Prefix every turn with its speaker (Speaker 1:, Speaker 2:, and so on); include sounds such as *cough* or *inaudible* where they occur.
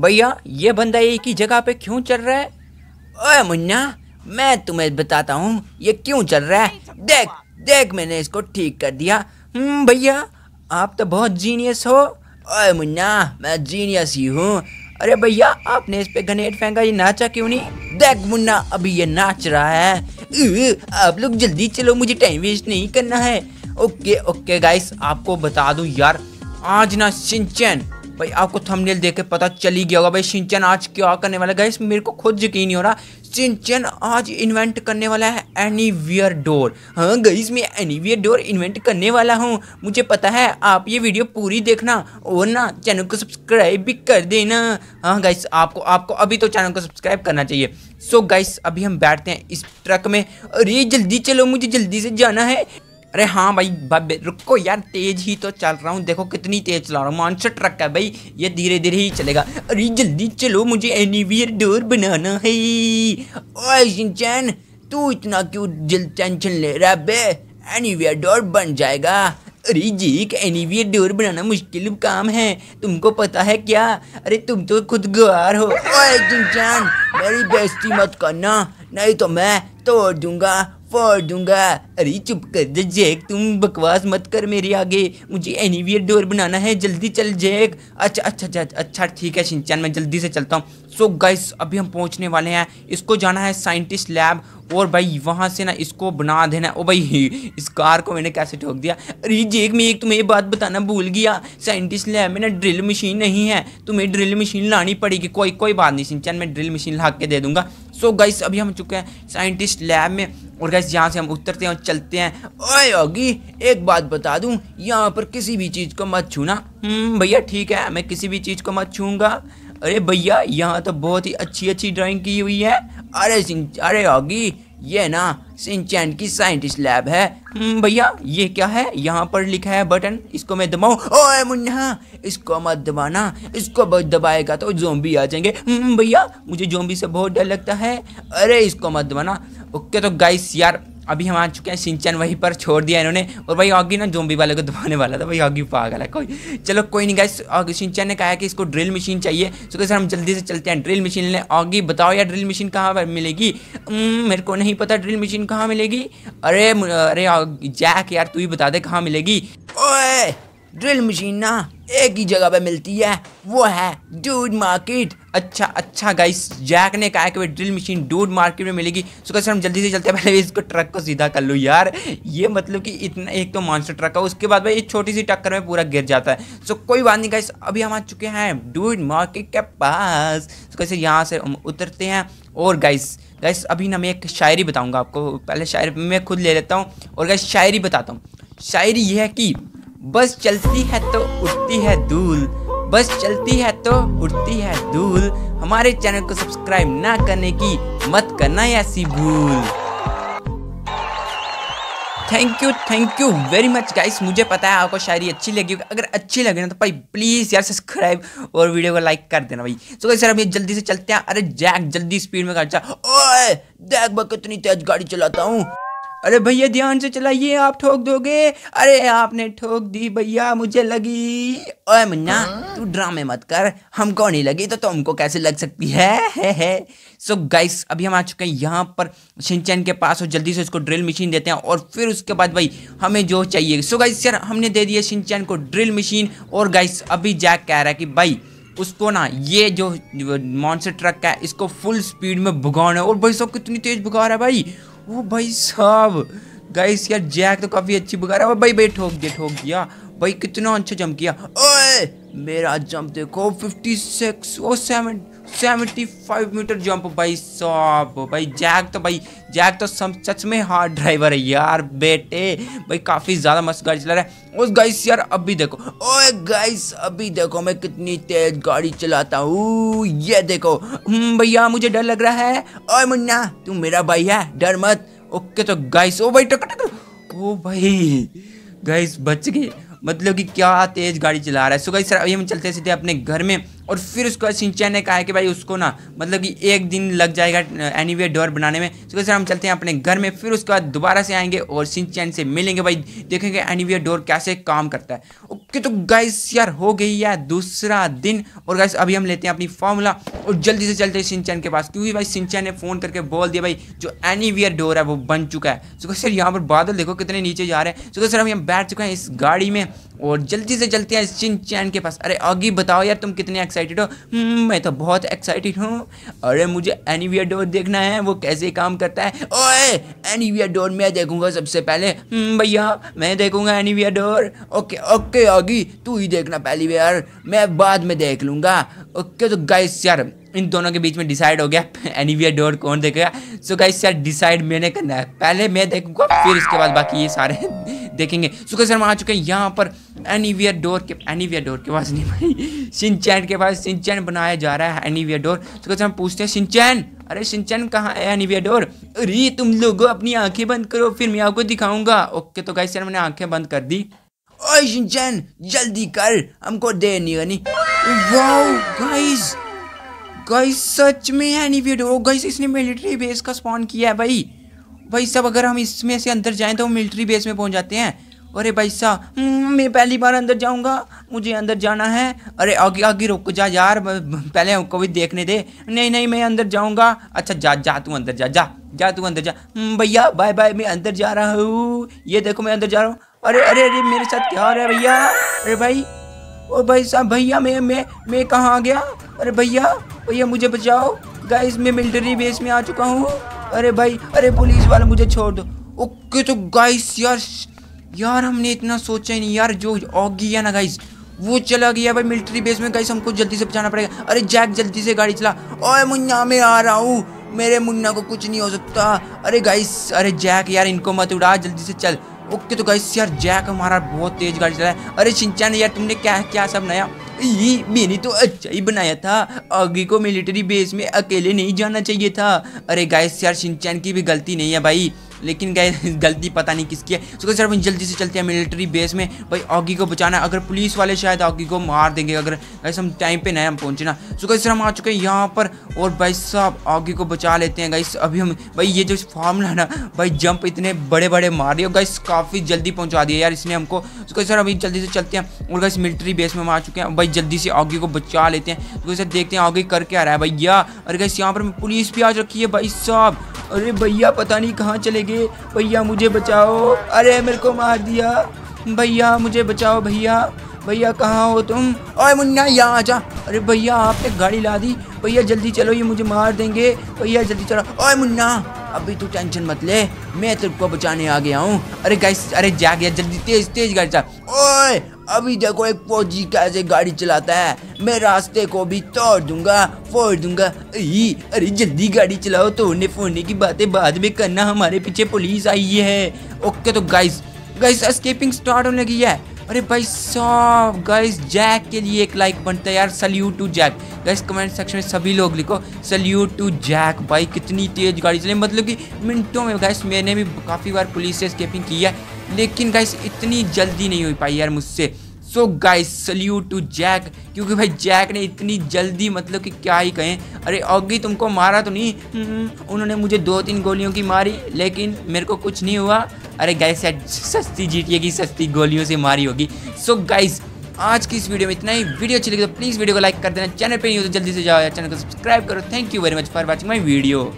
Speaker 1: भैया ये बंदा एक ही जगह पे क्यों चल रहा है ओए मुन्ना मैं तुम्हें बताता हूँ ये क्यों चल रहा है देख देख मैंने इसको ठीक कर दिया हम्म, भैया आप तो बहुत जीनियस हो ओए मुन्ना मैं जीनियस ही हूँ अरे भैया आपने इस पे ग्रेनेड फेंका ये नाचा क्यों नहीं देख मुन्ना अभी ये नाच रहा है आप लोग जल्दी चलो मुझे टाइम वेस्ट नहीं करना है ओके ओके गाइस आपको बता दूं यार आज ना सिंचन भाई आपको थंबनेल देख के पता चल ही गया होगा भाई सिंचन आज क्या करने वाला है गाइस मेरे को खुद यकीन नहीं हो रहा सिंचन आज इन्वेंट करने वाला है एनीवियर डोर हाँ गाइस मैं एनीवियर डोर इन्वेंट करने वाला हूँ मुझे पता है आप ये वीडियो पूरी देखना और ना चैनल को सब्सक्राइब भी कर देना हाँ गाइस आपको आपको अभी तो चैनल को सब्सक्राइब करना चाहिए सो so गाइस अभी हम बैठते हैं इस ट्रक में अरे जल्दी चलो मुझे जल्दी से जाना है अरे हाँ भाई भाई रुको यार तेज ही तो चल रहा हूँ देखो कितनी तेज चला रहा हूँ मानसर ट्रक है भाई ये धीरे धीरे ही चलेगा अरे जल्दी चलो मुझे एनीवियर डोर बनाना है ओए तू इतना क्यों जल्द टेंशन ले रहा है बे एनीवियर डोर बन जाएगा अरे जी एनीवियर डोर बनाना मुश्किल काम है तुमको पता है क्या अरे तुम तो खुद गवार हो ओए सिंचन मेरी बेस्ती मत करना नहीं तो मैं तोड़ दूंगा फोड़ दूंगा अरे चुप कर दे जैक तुम बकवास मत कर मेरे आगे मुझे एनीवियर डोर बनाना है जल्दी चल जैक अच्छा अच्छा अच्छा अच्छा ठीक है शिनचान मैं जल्दी से चलता हूँ सो so गाइस अभी हम पहुंचने वाले हैं इसको जाना है साइंटिस्ट लैब और भाई वहाँ से ना इसको बना देना ओ भाई इस कार को मैंने कैसे ठोक दिया अरे जेक में एक तुम्हें बात बताना भूल गया साइंटिस्ट लैब में ना ड्रिल मशीन नहीं है तुम्हें ड्रिल मशीन लानी पड़ेगी कोई कोई बात नहीं सिंचन मैं ड्रिल मशीन ला के दे दूंगा सो so गाइस अभी हम चुके हैं साइंटिस्ट लैब में और गैस यहाँ से हम उतरते हैं और चलते हैं ओए ओगी एक बात बता दूँ यहाँ पर किसी भी चीज़ को मत छूना हम्म, भैया ठीक है मैं किसी भी चीज़ को मत छूँगा अरे भैया यहाँ तो बहुत ही अच्छी अच्छी ड्राइंग की हुई है अरे अरे होगी ये ना सिंचैन की साइंटिस्ट लैब है हम्म, भैया ये क्या है यहाँ पर लिखा है बटन इसको मैं दबाऊँ ओए मुन्ना इसको मत दबाना इसको बहुत दबाएगा तो जोम्बी आ जाएंगे हम्म, भैया मुझे जोम्बी से बहुत डर लगता है अरे इसको मत दबाना ओके तो गाइस यार अभी हम आ चुके हैं सिंचन वहीं पर छोड़ दिया इन्होंने और भाई ऑगी ना जोम्बी वाले को दबाने वाला था भाई ऑगी पागल है कोई चलो कोई नहीं गाइस सिंचन ने कहा कि इसको ड्रिल मशीन चाहिए सो सर हम जल्दी से चलते हैं ड्रिल मशीन लेने ऑगी बताओ यार ड्रिल मशीन कहाँ पर मिलेगी मेरे को नहीं पता ड्रिल मशीन कहाँ मिलेगी अरे अरे जैक यार तू ही बता दे कहाँ मिलेगी ओए ड्रिल मशीन ना एक ही जगह पे मिलती है वो है डूड मार्केट अच्छा अच्छा गाइस जैक ने कहा कि ड्रिल मशीन डूड मार्केट में मिलेगी सो कैसे हम जल्दी से चलते हैं पहले इसको ट्रक को सीधा कर लो यार ये मतलब कि इतना एक तो मॉन्स्टर ट्रक है उसके बाद भाई ये छोटी सी टक्कर में पूरा गिर जाता है सो कोई बात नहीं गाइस अभी हम आ चुके हैं डूड मार्केट के पास सो कैसे यहाँ से हम उतरते हैं और गाइस गाइस अभी ना मैं एक शायरी बताऊँगा आपको पहले शायरी मैं खुद ले लेता हूँ और गाइस शायरी बताता हूँ शायरी ये है कि बस चलती है तो उठती है धूल बस चलती है तो उठती है धूल हमारे चैनल को सब्सक्राइब ना करने की मत करना ऐसी भूल thank you thank you very much guys मुझे पता है आपको शायरी अच्छी लगी अगर अच्छी लगे ना तो भाई प्लीज़ यार सब्सक्राइब और वीडियो को लाइक कर देना भाई सो गाइस सर अभी जल्दी से चलते हैं अरे जैक जल्दी स्पीड में गाड़ी चला अच्छा, ओए जैक मैं कितनी तेज गाड़ी चलाता हूँ अरे भैया ध्यान से चलाइए आप ठोक दोगे अरे आपने ठोक दी भैया मुझे लगी ओए मुन्ना हाँ? तू ड्रामे मत कर हमको नहीं लगी तो तुमको तो कैसे लग सकती है है है सो so गाइस अभी हम आ चुके हैं यहाँ पर सिंचन के पास और जल्दी से उसको ड्रिल मशीन देते हैं और फिर उसके बाद भाई हमें जो चाहिए सो so गाइस यार हमने दे दिया सिंचन को ड्रिल मशीन और गाइस अभी जैक कह रहा है कि भाई उसको ना ये जो मॉन्सर ट्रक है इसको फुल स्पीड में भुगाना है और भाई सब कितनी तेज भुगा रहा है भाई वो भाई साहब गाइस यार जैक तो काफी अच्छी बुका रहा है भाई भाई ठोक दिया ठोक दिया भाई कितना अच्छा जंप किया ओए मेरा जंप देखो fifty six oh seven seventy five metre jump भाई सॉप भाई जैक तो भाई जैक तो सच में हार्ड ड्राइवर है यार बेटे भाई काफ़ी ज़्यादा मस्त गाड़ी चला रहा है उस गाइस यार अभी देखो ओए गाइस अभी देखो मैं कितनी तेज गाड़ी चलाता हूँ ये देखो हम्म, भैया मुझे डर लग रहा है ओए मुन्ना तू मेरा भाई है डर मत ओके तो गाइस ओ भाई टकर ओ भाई गाइस बच गए मतलब कि क्या तेज गाड़ी चला रहा है सो गाइस सर अभी हम चलते सीधे अपने घर में और फिर उसके बाद सिंचन ने कहा है कि भाई उसको ना मतलब कि एक दिन लग जाएगा एनी वे डोर बनाने में उसके सर हम चलते हैं अपने घर में फिर उसके बाद दोबारा से आएंगे और सिंचन से मिलेंगे भाई देखेंगे एनी वे डोर कैसे काम करता है ओके तो गाइस यार हो गई है दूसरा दिन और गाइस अभी हम लेते हैं अपनी फॉर्मूला और जल्दी से चलते हैं सिंचन के पास क्योंकि भाई सिंचन ने फ़ोन करके बोल दिया भाई जो एनी वे डोर है वो बन चुका है सुखा सर यहाँ पर बादल देखो कितने नीचे जा रहे हैं सो सर हम यहाँ बैठ चुके हैं इस गाड़ी में और जल्दी से चलते हैं चिन चैन के पास अरे आगे बताओ यार तुम कितने एक्साइटेड हो हम्म, मैं तो बहुत एक्साइटेड हूँ अरे मुझे एनीविया डोर देखना है वो कैसे काम करता है ओए एनीविया डोर मैं देखूंगा सबसे पहले हम्म, भैया मैं देखूंगा एनीविया डोर ओके ओके आगे तू ही देखना पहली बार मैं बाद में देख लूँगा ओके तो गाइस यार इन दोनों के बीच में डिसाइड हो गया एनीवियर *laughs* डोर कौन देखेगा सो गाइस यार डिसाइड मैंने करना है पहले मैं देखूँगा फिर इसके बाद बाकी ये सारे देखेंगे सुखद शर्मा आ चुके हैं यहाँ पर एनी वियर डोर के एनी वियर डोर के पास नहीं भाई सिंचैन के पास सिंचैन बनाया जा रहा है एनी वियर डोर सुखद शर्मा पूछते हैं सिंचैन अरे सिंचैन कहाँ है एनी वियर डोर अरे तुम लोगों अपनी आंखें बंद करो फिर मैं आपको दिखाऊंगा ओके तो गाइस यार मैंने आंखें बंद कर दी ओए सिंचन जल्दी कर हमको दे नहीं करनी वाओ गाइस गाइस सच में एनीवियर डोर गाइस इसने मिलिट्री बेस का स्पॉन किया है भाई भाई साहब अगर हम इसमें से अंदर जाएँ तो हम मिलिट्री बेस में पहुँच जाते हैं अरे भाई साहब हम्म, मैं पहली बार अंदर जाऊंगा मुझे अंदर जाना है अरे आगे आगे रुक जा यार पहले हमको भी देखने दे नहीं नहीं मैं अंदर जाऊंगा अच्छा जा जा तू अंदर जा जा जा तू अंदर जा हम्म, भैया बाय बाय मैं अंदर जा रहा हूँ ये देखो मैं अंदर जा रहा हूँ अरे अरे अरे मेरे साथ क्या हो रहा है भैया अरे भाई ओ भाई साहब भैया मैं मैं मैं कहाँ आ गया अरे भैया भैया मुझे बचाओ गाइस मैं मिलिट्री बेस में आ चुका हूँ अरे भाई अरे पुलिस वाले मुझे छोड़ दो ओके तो गाइस यार यार हमने इतना सोचा ही नहीं यार जो ऑगी है ना गाइस वो चला गया भाई मिलिट्री बेस में गाइस हमको जल्दी से बचाना पड़ेगा अरे जैक जल्दी से गाड़ी चला ओए मुन्ना मैं आ रहा हूँ मेरे मुन्ना को कुछ नहीं हो सकता अरे गाइस अरे जैक यार इनको मत उड़ा जल्दी से चल ओके तो गाइस यार जैक हमारा बहुत तेज गाड़ी चला है अरे सिंचन यार तुमने क्या क्या सब नया ये मैंने तो अच्छा ही बनाया था आगे को मिलिट्री बेस में अकेले नहीं जाना चाहिए था अरे गाय यार सिंचन की भी गलती नहीं है भाई लेकिन गए *laughs* गलती पता नहीं किसकी है सो so, सर जल्दी से चलते हैं मिलिट्री बेस में भाई ऑगी को बचाना अगर पुलिस वाले शायद ऑगी को मार देंगे अगर गैस हम टाइम पे नहीं हम पहुँचना सो गई सर हम आ चुके हैं यहाँ पर और भाई साहब ऑगी को बचा लेते हैं गाइस अभी हम भाई ये जो फॉर्मला है ना भाई जंप इतने बड़े बड़े मार रही हो गाइस काफ़ी जल्दी पहुँचा दिया यार इसने हमको सो गई सर अभी जल्दी से चलते हैं और गाइस मिलिट्री बेस में हम आ चुके हैं भाई जल्दी से ऑगी को बचा लेते हैं तो सर देखते हैं ऑगी करके आ रहा है भैया अरे गाइस यहाँ पर पुलिस भी आ रखी है भाई साहब अरे भैया पता नहीं कहाँ चले गए भैया मुझे बचाओ अरे मेरे को मार दिया भैया मुझे बचाओ भैया भैया कहाँ हो तुम ओए मुन्ना यहाँ आ जा अरे भैया आपने गाड़ी ला दी भैया जल्दी चलो ये मुझे मार देंगे भैया जल्दी चलो ओए मुन्ना अभी तू टेंशन मत ले मैं तेरे को बचाने आ गया हूँ अरे गैस अरे जा गया जल्दी तेज तेज गाड़ी चला ओए अभी देखो एक फौजी कैसे गाड़ी चलाता है मैं रास्ते को भी तोड़ दूंगा फोड़ दूंगा ई अरे जल्दी गाड़ी चलाओ तोड़ने फोड़ने की बातें बाद में करना हमारे पीछे पुलिस आई है ओके तो गाइस गाइस एस्केपिंग स्टार्ट होने लगी है अरे भाई सॉफ गाइस जैक के लिए एक लाइक बनता है यार salute to Jack guys comment section में सभी लोग लिखो सल्यूट टू जैक भाई कितनी तेज गाड़ी चले मतलब कि मिनटों में गाइस मैंने भी काफ़ी बार पुलिस से स्केपिंग की है लेकिन गाइस इतनी जल्दी नहीं हो पाई यार मुझसे so guys salute to Jack क्योंकि भाई जैक ने इतनी जल्दी मतलब कि क्या ही कहें अरे ऑगी तुमको मारा तो नहीं हम्म, उन्होंने मुझे दो तीन गोलियों की मारी लेकिन मेरे को कुछ नहीं हुआ अरे गाइस यार सस्ती जीटीए की सस्ती गोलियों से मारी होगी सो गाइस आज की इस वीडियो में इतना ही वीडियो अच्छी लगी तो प्लीज़ वीडियो को लाइक कर देना चैनल पर नहीं हो तो जल्दी से जाओ या चैनल को सब्सक्राइब करो thank you very much for watching my video